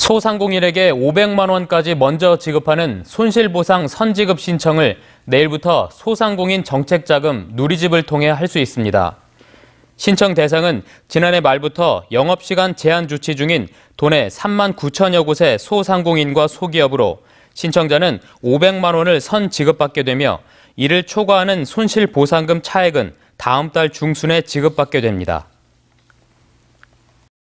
소상공인에게 500만 원까지 먼저 지급하는 손실보상 선지급 신청을 내일부터 소상공인 정책자금 누리집을 통해 할 수 있습니다. 신청 대상은 지난해 말부터 영업시간 제한 조치 중인 도내 3만 9천여 곳의 소상공인과 소기업으로 신청자는 500만 원을 선 지급받게 되며 이를 초과하는 손실보상금 차액은 다음 달 중순에 지급받게 됩니다.